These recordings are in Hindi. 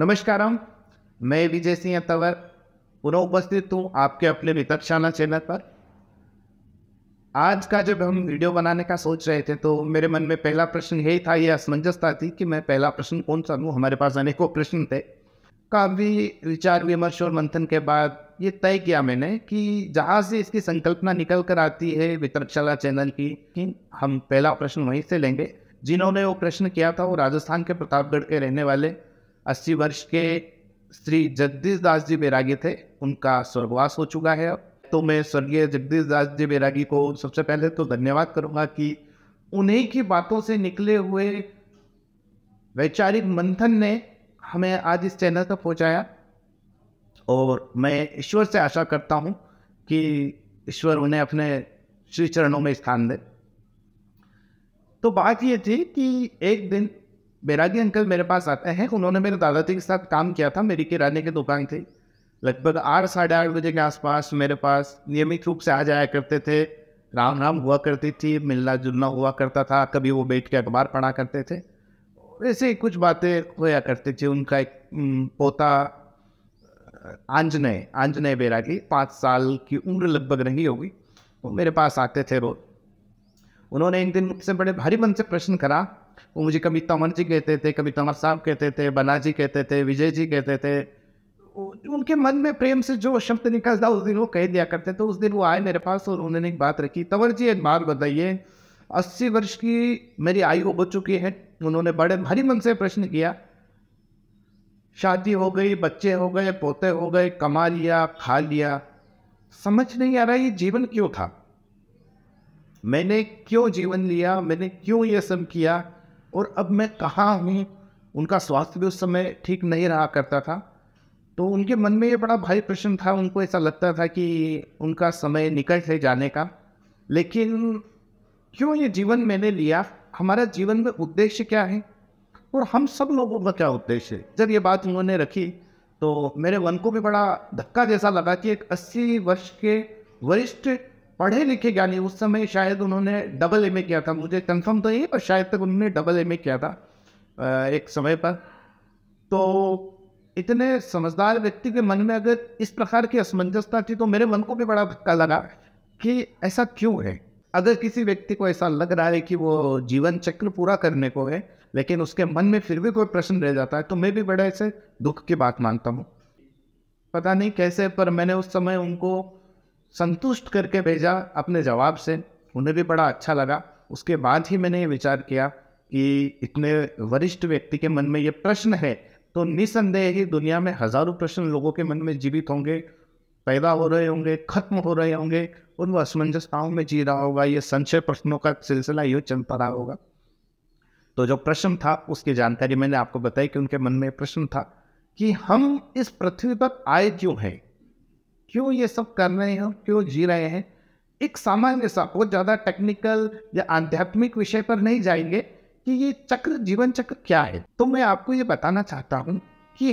नमस्कार मैं विजय सिंह तंवर पुनः उपस्थित हूँ आपके अपने वितक्षाला चैनल पर आज का जब हम वीडियो बनाने का सोच रहे थे तो मेरे मन में पहला प्रश्न यही था यह असमंजसता थी कि मैं पहला प्रश्न कौन सा लूँ हमारे पास अनेकों प्रश्न थे काफ़ी विचार विमर्श और मंथन के बाद ये तय किया मैंने कि जहाँ से इसकी संकल्पना निकल कर आती है वितरकशाला चैनल की कि हम पहला प्रश्न वहीं से लेंगे जिन्होंने वो प्रश्न किया था वो राजस्थान के प्रतापगढ़ के रहने वाले अस्सी वर्ष के श्री जगदीश दास जी बैरागी थे उनका स्वर्गवास हो चुका है तो मैं स्वर्गीय जगदीश दास जी बैरागी को सबसे पहले तो धन्यवाद करूंगा कि उन्हीं की बातों से निकले हुए वैचारिक मंथन ने हमें आज इस चैनल तक पहुंचाया और मैं ईश्वर से आशा करता हूं कि ईश्वर उन्हें अपने श्री चरणों में स्थान दे तो बात यह थी कि एक दिन बैरागी अंकल मेरे पास आते हैं उन्होंने मेरे दादाजी के साथ काम किया था मेरी किराने की दुकान थी लगभग आठ साढ़े आठ बजे के आसपास मेरे पास नियमित रूप से आ जाया करते थे राम राम हुआ करती थी मिलना जुलना हुआ करता था कभी वो बैठ के अखबार पढ़ा करते थे ऐसे कुछ बातें होया करती थी उनका एक पोता आंजनेय आंजनय बैरागी पाँच साल की उम्र लगभग रही होगी वो मेरे पास आते थे रोज उन्होंने एक दिन मुझसे बड़े भारी मन से प्रश्न करा वो मुझे कभी तंवर जी कहते थे कभी तमर साहब कहते थे बनाजी कहते थे विजय जी कहते थे उनके मन में प्रेम से जो शब्द निकलता उस दिन वो कह दिया करते तो उस दिन वो आए मेरे पास और उन्होंने एक बात रखी तंवर जी एक बात बताइए अस्सी वर्ष की मेरी आयु हो चुकी है उन्होंने बड़े भारी मन से प्रश्न किया शादी हो गई बच्चे हो गए पोते हो गए कमा लिया खा लिया समझ नहीं आ रहा ये जीवन क्यों था मैंने क्यों जीवन लिया मैंने क्यों ये सब किया और अब मैं कहाँ हूँ उनका स्वास्थ्य भी उस समय ठीक नहीं रहा करता था तो उनके मन में ये बड़ा भारी प्रश्न था उनको ऐसा लगता था कि उनका समय निकट है जाने का लेकिन क्यों ये जीवन मैंने लिया हमारा जीवन में उद्देश्य क्या है और हम सब लोगों का क्या उद्देश्य है जब ये बात उन्होंने रखी तो मेरे मन को भी बड़ा धक्का जैसा लगा कि एक अस्सी वर्ष के वरिष्ठ पढ़े लिखे ज्ञानी उस समय शायद उन्होंने डबल एम किया था मुझे कंफर्म तो नहीं पर शायद तक उन्होंने डबल एम किया था एक समय पर तो इतने समझदार व्यक्ति के मन में अगर इस प्रकार की असमंजसता थी तो मेरे मन को भी बड़ा धक्का लगा कि ऐसा क्यों है अगर किसी व्यक्ति को ऐसा लग रहा है कि वो जीवन चक्र पूरा करने को है लेकिन उसके मन में फिर भी कोई प्रश्न रह जाता है तो मैं भी बड़े ऐसे दुख की बात मानता हूँ पता नहीं कैसे पर मैंने उस समय उनको संतुष्ट करके भेजा अपने जवाब से उन्हें भी बड़ा अच्छा लगा उसके बाद ही मैंने ये विचार किया कि इतने वरिष्ठ व्यक्ति के मन में ये प्रश्न है तो निसंदेह ही दुनिया में हजारों प्रश्न लोगों के मन में जीवित होंगे पैदा हो रहे होंगे खत्म हो रहे होंगे उन असमंजसताओं में जी रहा होगा ये संशय प्रश्नों का सिलसिला यू चल रहा होगा तो जो प्रश्न था उसकी जानकारी मैंने आपको बताई कि उनके मन में प्रश्न था कि हम इस पृथ्वी पर आए क्यों हैं क्यों ये सब कर रहे हैं क्यों जी रहे हैं एक सामान्य सा बहुत ज़्यादा टेक्निकल या आध्यात्मिक विषय पर नहीं जाएंगे कि ये चक्र जीवन चक्र क्या है तो मैं आपको ये बताना चाहता हूँ कि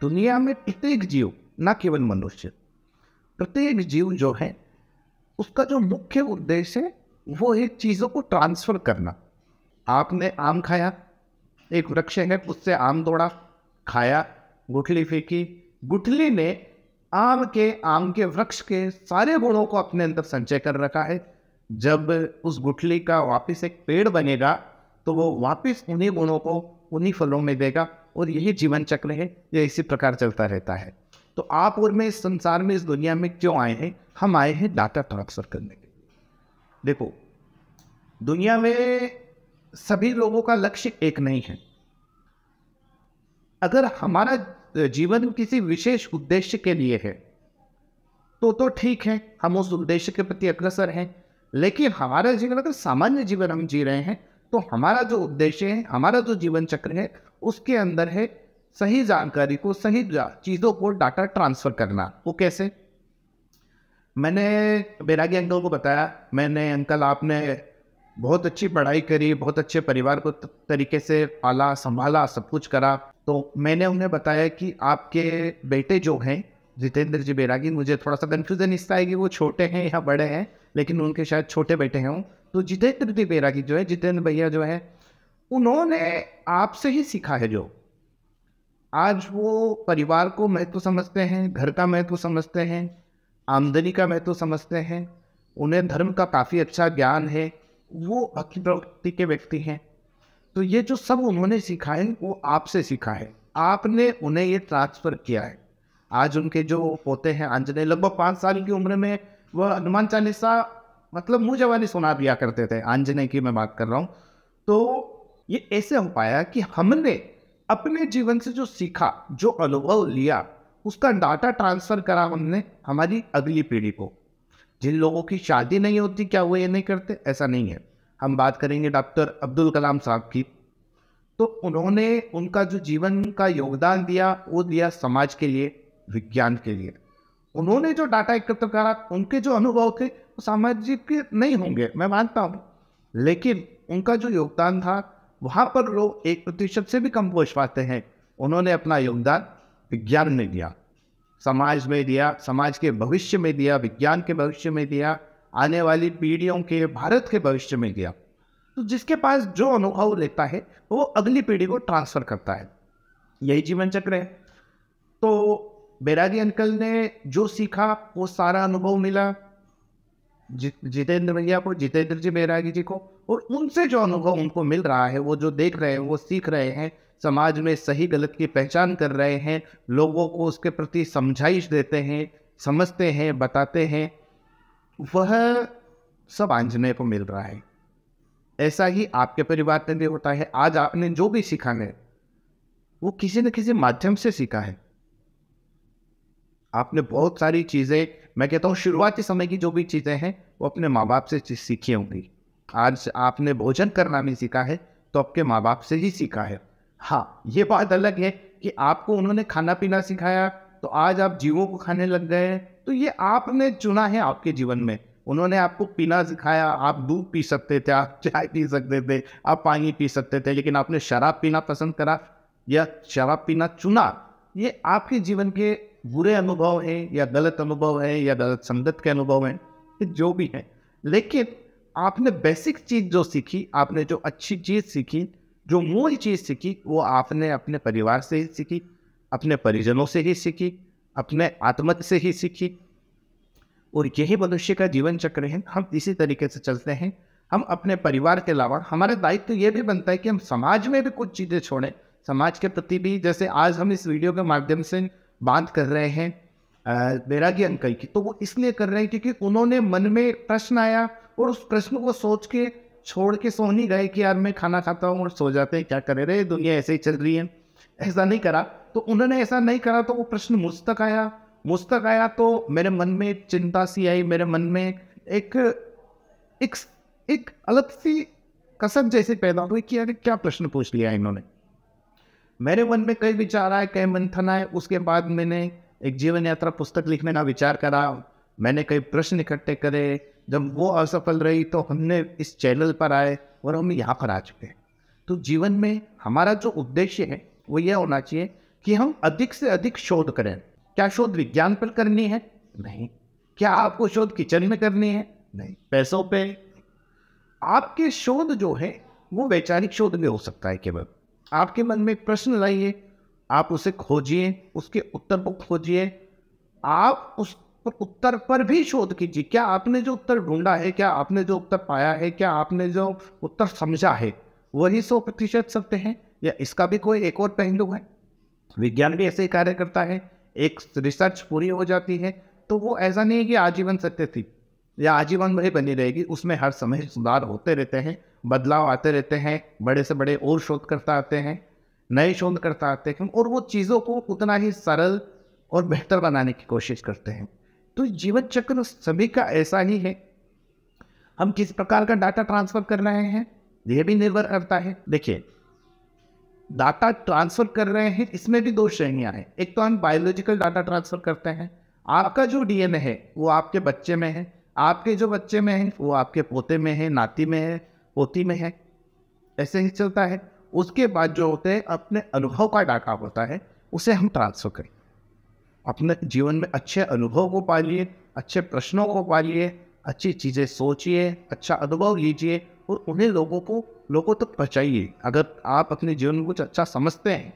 दुनिया में प्रत्येक जीव न केवल मनुष्य प्रत्येक जीव जो है उसका जो मुख्य उद्देश्य है वो एक चीज़ों को ट्रांसफ़र करना आपने आम खाया एक वृक्ष है उससे आम दौड़ा खाया गुठली फेंकी गुठली ने आम के आम के वृक्ष के सारे गुणों को अपने अंदर संचय कर रखा है जब उस गुठली का वापस एक पेड़ बनेगा तो वो वापस उन्हीं गुणों को उन्हीं फलों में देगा और यही जीवन चक्र है यह इसी प्रकार चलता रहता है तो आप और मैं इस संसार में इस दुनिया में क्यों आए हैं हम आए हैं डाटा ट्रांसफर करने के लिए देखो दुनिया में सभी लोगों का लक्ष्य एक नहीं है अगर हमारा जीवन किसी विशेष उद्देश्य के लिए है तो तो ठीक है हम उस उद्देश्य के प्रति अग्रसर हैं लेकिन हमारा जीवन अगर सामान्य जीवन हम जी रहे हैं तो हमारा जो उद्देश्य है हमारा जो जीवन चक्र है उसके अंदर है सही जानकारी को सही चीज़ों को डाटा ट्रांसफ़र करना वो कैसे मैंने बैरागी अंकल को बताया मैंने अंकल आपने बहुत अच्छी पढ़ाई करी बहुत अच्छे परिवार को तरीके से पाला संभाला सब कुछ करा तो मैंने उन्हें बताया कि आपके बेटे जो हैं जितेंद्र जी बैरागी मुझे थोड़ा सा कन्फ्यूज़न इसका है कि वो छोटे हैं या बड़े हैं लेकिन उनके शायद छोटे बेटे हैं तो जितेंद्र जी बैरागी जो है जितेंद्र भैया जो है उन्होंने आपसे ही सीखा है जो आज वो परिवार को महत्व समझते हैं घर का महत्व समझते हैं आमदनी का महत्व समझते हैं उन्हें धर्म का काफ़ी अच्छा ज्ञान है वो प्रवृत्ति के व्यक्ति हैं तो ये जो सब उन्होंने सीखा है वो आपसे सीखा है आपने उन्हें ये ट्रांसफर किया है आज उनके जो पोते हैं अंजने लगभग पाँच साल की उम्र में वह हनुमान चालीसा मतलब मुँह जवानी सुना दिया करते थे आंजने की मैं बात कर रहा हूँ तो ये ऐसे हो पाया कि हमने अपने जीवन से जो सीखा जो अनुभव लिया उसका डाटा ट्रांसफ़र करा उन्होंने हमारी अगली पीढ़ी को जिन लोगों की शादी नहीं होती क्या वो ये नहीं करते ऐसा नहीं है हम बात करेंगे डॉक्टर अब्दुल कलाम साहब की तो उन्होंने उनका जो जीवन का योगदान दिया वो दिया समाज के लिए विज्ञान के लिए उन्होंने जो डाटा एकत्र करा उनके जो अनुभव थे वो सामाजिक के नहीं होंगे मैं मानता हूँ लेकिन उनका जो योगदान था वहाँ पर लोग एक प्रतिशत से भी कम पहुँच पाते हैं उन्होंने अपना योगदान विज्ञान में दिया समाज में दिया समाज के भविष्य में दिया विज्ञान के भविष्य में दिया आने वाली पीढ़ियों के भारत के भविष्य में गया तो जिसके पास जो अनुभव लेता है वो अगली पीढ़ी को ट्रांसफर करता है यही जीवन चक्र है तो बैरागी अंकल ने जो सीखा वो सारा अनुभव मिला जितेंद्र भैया को जितेंद्र जी बैरागी जी को और उनसे जो अनुभव उनको मिल रहा है वो जो देख रहे हैं वो सीख रहे हैं समाज में सही गलत की पहचान कर रहे हैं लोगों को उसके प्रति समझाइश देते हैं समझते हैं बताते हैं वह सब आंजने को मिल रहा है ऐसा ही आपके परिवार में भी होता है आज आपने जो भी सीखा है वो किसी न किसी माध्यम से सीखा है आपने बहुत सारी चीज़ें मैं कहता हूँ शुरुआती समय की जो भी चीज़ें हैं वो अपने माँ बाप से सीखी होंगी आज आपने भोजन करना भी सीखा है तो आपके माँ बाप से ही सीखा है हाँ ये बात अलग है कि आपको उन्होंने खाना पीना सिखाया तो आज आप जीवों को खाने लग गए तो ये आपने चुना है आपके जीवन में उन्होंने आपको पीना सिखाया आप दूध पी सकते थे आप चाय पी सकते थे आप पानी पी सकते थे लेकिन आपने शराब पीना पसंद करा या शराब पीना चुना ये आपके जीवन के बुरे अनुभव हैं या गलत अनुभव हैं या गलत संगत के अनुभव हैं जो भी हैं लेकिन आपने बेसिक चीज़ जो सीखी आपने जो अच्छी चीज़ सीखी जो मूल चीज़ सीखी वो आपने अपने परिवार से ही सीखी अपने परिजनों से ही सीखी अपने आत्मत से ही सीखी और यही मनुष्य का जीवन चक्र है हम इसी तरीके से चलते हैं हम अपने परिवार के अलावा हमारा दायित्व तो ये भी बनता है कि हम समाज में भी कुछ चीज़ें छोड़ें समाज के प्रति भी जैसे आज हम इस वीडियो के माध्यम से बात कर रहे हैं बैरागी अंकल की तो वो इसलिए कर रहे हैं क्योंकि उन्होंने मन में प्रश्न आया और उस प्रश्न को सोच के छोड़ के सो नहीं गए कि यार मैं खाना खाता हूँ और सो जाते हैं क्या करे रहे दुनिया ऐसे ही चल रही है ऐसा नहीं करा तो उन्होंने ऐसा नहीं करा तो वो प्रश्न मुझ तक आया मुझ तक आया तो मेरे मन में चिंता सी आई मेरे मन में एक एक एक अलग सी कसम जैसे पैदा हुई कि अरे क्या प्रश्न पूछ लिया इन्होंने मेरे मन में कई विचार आए कई मंथन आए उसके बाद मैंने एक जीवन यात्रा पुस्तक लिखने का विचार करा मैंने कई प्रश्न इकट्ठे करे जब वो असफल रही तो हमने इस चैनल पर आए और हम यहाँ पर आ चुके हैं तो जीवन में हमारा जो उद्देश्य है वो यह होना चाहिए कि हम अधिक से अधिक शोध करें क्या शोध विज्ञान पर करनी है नहीं क्या आपको शोध किचन में करनी है नहीं पैसों पे आपके शोध जो है वो वैचारिक शोध में हो सकता है केवल आपके मन में प्रश्न लाइए आप उसे खोजिए उसके उत्तर को खोजिए आप उस पर उत्तर पर भी शोध कीजिए क्या आपने जो उत्तर ढूंढा है क्या आपने जो उत्तर पाया है क्या आपने जो उत्तर समझा है वही सौ प्रतिशत सत्य है या इसका भी कोई एक और पहलू है विज्ञान भी ऐसे ही कार्य करता है एक रिसर्च पूरी हो जाती है तो वो ऐसा नहीं है कि आजीवन सत्य थी या आजीवन वही बनी रहेगी उसमें हर समय सुधार होते रहते हैं बदलाव आते रहते हैं बड़े से बड़े और शोधकर्ता आते हैं नए शोधकर्ता आते हैं और वो चीज़ों को उतना ही सरल और बेहतर बनाने की कोशिश करते हैं तो जीवन चक्र सभी का ऐसा ही है हम किस प्रकार का डाटा ट्रांसफ़र कर रहे हैं यह भी निर्भर करता है देखिए डाटा ट्रांसफर कर रहे हैं इसमें भी दो श्रेणियाँ हैं एक तो हम बायोलॉजिकल डाटा ट्रांसफर करते हैं आपका जो डीएनए है वो आपके बच्चे में है आपके जो बच्चे में है वो आपके पोते में है नाती में है पोती में है ऐसे ही चलता है उसके बाद जो होते हैं अपने अनुभव का डाटा होता है उसे हम ट्रांसफर करें अपने जीवन में अच्छे अनुभव को पालिए अच्छे प्रश्नों को पालिए अच्छी चीज़ें सोचिए अच्छा अनुभव लीजिए और उन्हें लोगों को लोगों तक तो पहुँचाइए अगर आप अपने जीवन में कुछ अच्छा समझते हैं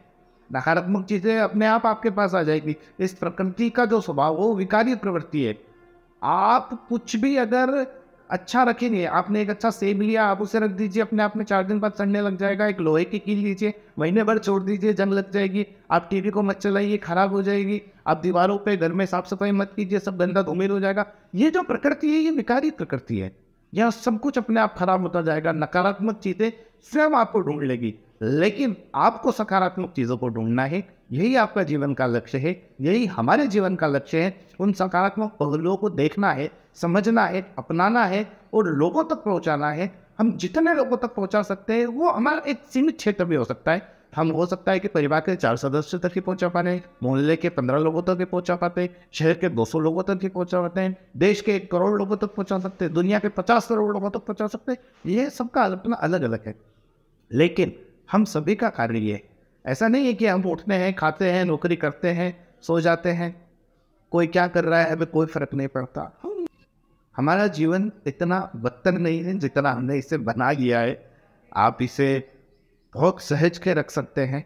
नकारात्मक चीज़ें अपने आप आपके पास आ जाएगी इस प्रकृति का जो स्वभाव वो विकारी प्रवृत्ति है आप कुछ भी अगर अच्छा रखेंगे आपने एक अच्छा सेब लिया आप उसे रख दीजिए अपने आप में चार दिन बाद सड़ने लग जाएगा एक लोहे की कील लीजिए महीने भर छोड़ दीजिए जंग लग जाएगी आप टीवी को मत चलाइए खराब हो जाएगी आप दीवारों पे घर में साफ सफाई मत कीजिए सब गंदा धूमिल हो जाएगा ये जो प्रकृति है ये विकारी प्रकृति है यह सब कुछ अपने आप खराब होता जाएगा नकारात्मक चीज़ें स्वयं आपको ढूंढ लेगी लेकिन आपको सकारात्मक चीज़ों को ढूंढना है यही आपका जीवन का लक्ष्य है यही हमारे जीवन का लक्ष्य है उन सकारात्मक पहलुओं को देखना है समझना है अपनाना है और लोगों तक पहुंचाना है हम जितने लोगों तक पहुंचा सकते हैं वो हमारा एक सीमित क्षेत्र भी हो सकता है हम हो सकता है कि परिवार के चार सदस्य तक ही पहुंचा पा रहे हैं मोहल्ले के पंद्रह लोगों तक ही पहुंचा पाते हैं शहर के दो सौ लोगों तक ही पहुंचा पाते हैं देश के एक करोड़ लोगों तक पहुंचा सकते हैं दुनिया के पचास करोड़ लोगों तक पहुंचा सकते हैं ये सबका अपना अलग अलग है लेकिन हम सभी का कार्य ये ऐसा नहीं है कि हम उठते हैं खाते हैं नौकरी करते हैं सो जाते हैं कोई क्या कर रहा है हमें कोई फर्क नहीं पड़ता हमारा जीवन इतना बदतर नहीं है जितना हमने इसे बना लिया है आप इसे बहुत सहज के रख सकते हैं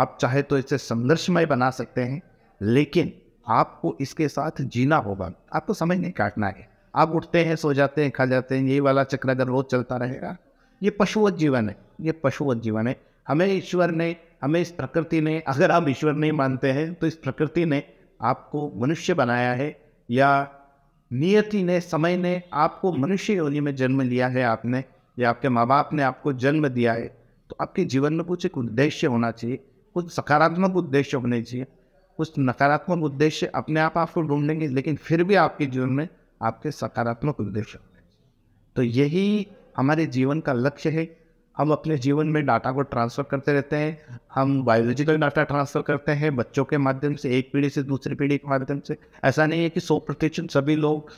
आप चाहे तो इसे संघर्षमय बना सकते हैं लेकिन आपको इसके साथ जीना होगा आपको समय नहीं काटना है आप उठते हैं सो जाते हैं खा जाते हैं यही वाला चक्र अगर रोज चलता रहेगा ये पशुवत जीवन है ये पशुवत जीवन है हमें ईश्वर ने हमें इस प्रकृति ने अगर आप ईश्वर नहीं मानते हैं तो इस प्रकृति ने आपको मनुष्य बनाया है या नियति ने समय ने आपको मनुष्य योनि में जन्म लिया है आपने या आपके माँ बाप ने आपको जन्म दिया है तो आपके जीवन में कुछ एक उद्देश्य होना चाहिए कुछ सकारात्मक उद्देश्य होने चाहिए कुछ नकारात्मक उद्देश्य अपने आप आपको ढूंढेंगे लेकिन फिर भी आपके जीवन में आपके सकारात्मक उद्देश्य तो यही हमारे जीवन का लक्ष्य है हम अपने जीवन में डाटा को ट्रांसफ़र करते रहते हैं हम बायोलॉजिकल डाटा ट्रांसफ़र करते हैं बच्चों के माध्यम से एक पीढ़ी से दूसरी पीढ़ी के माध्यम से ऐसा नहीं है कि सौ प्रतिशत सभी लोग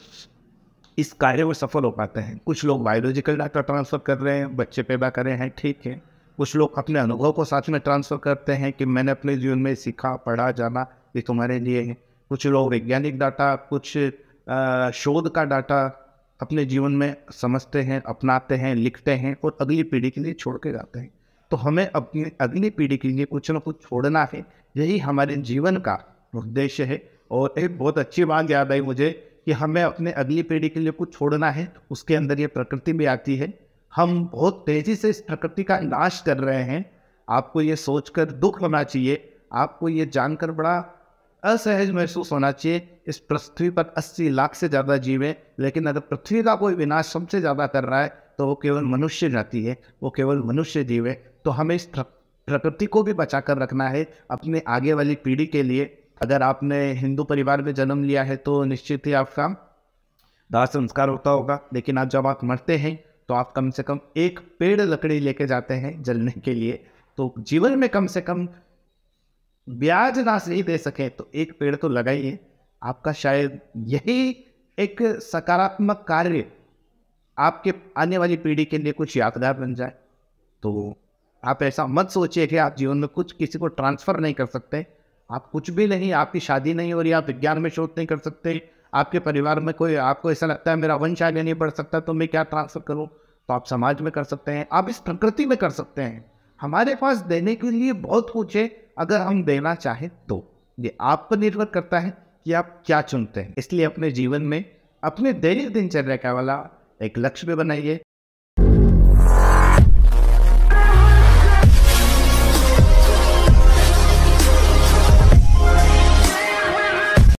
इस कार्य में सफल हो पाते हैं कुछ लोग बायोलॉजिकल डाटा ट्रांसफ़र कर रहे हैं बच्चे पैदा कर रहे हैं ठीक है कुछ लोग अपने अनुभव को साथ में ट्रांसफ़र करते हैं कि मैंने अपने जीवन में सीखा पढ़ा जाना ये तुम्हारे लिए है कुछ लोग वैज्ञानिक डाटा कुछ शोध का डाटा अपने जीवन में समझते हैं अपनाते हैं लिखते हैं और अगली पीढ़ी के लिए छोड़ के जाते हैं तो हमें अपनी अगली पीढ़ी के लिए कुछ ना कुछ छोड़ना है यही हमारे जीवन का उद्देश्य है और एक बहुत अच्छी बात याद आई मुझे कि हमें अपने अगली पीढ़ी के लिए कुछ छोड़ना है उसके अंदर ये प्रकृति भी आती है हम बहुत तेजी से इस प्रकृति का नाश कर रहे हैं आपको ये सोचकर दुख होना चाहिए आपको ये जानकर बड़ा असहज महसूस होना चाहिए इस पृथ्वी पर 80 लाख से ज़्यादा जीव है लेकिन अगर पृथ्वी का कोई विनाश सबसे ज़्यादा कर रहा है तो वो केवल मनुष्य जाति है वो केवल मनुष्य जीव है तो हमें इस प्रकृति को भी बचा कर रखना है अपने आगे वाली पीढ़ी के लिए अगर आपने हिंदू परिवार में जन्म लिया है तो निश्चित ही आपका दाह संस्कार होता होगा लेकिन आप जब आप मरते हैं तो आप कम से कम एक पेड़ लकड़ी लेके जाते हैं जलने के लिए तो जीवन में कम से कम ब्याज ना सही दे सके तो एक पेड़ तो लगाइए आपका शायद यही एक सकारात्मक कार्य आपके आने वाली पीढ़ी के लिए कुछ यादगार बन जाए तो आप ऐसा मत सोचिए कि आप जीवन में कुछ किसी को ट्रांसफ़र नहीं कर सकते आप कुछ भी नहीं आपकी शादी नहीं हो रही आप विज्ञान में शोध नहीं कर सकते आपके परिवार में कोई आपको ऐसा लगता है मेरा वंश आगे नहीं बढ़ सकता तो मैं क्या ट्रांसफ़र करूँ तो आप समाज में कर सकते हैं आप इस प्रकृति में कर सकते हैं हमारे पास देने के लिए बहुत कुछ है अगर हम देना चाहें तो ये आप पर निर्भर करता है कि आप क्या चुनते हैं इसलिए अपने जीवन में अपने दैनिक दिनचर्या का वाला एक लक्ष्य भी बनाइए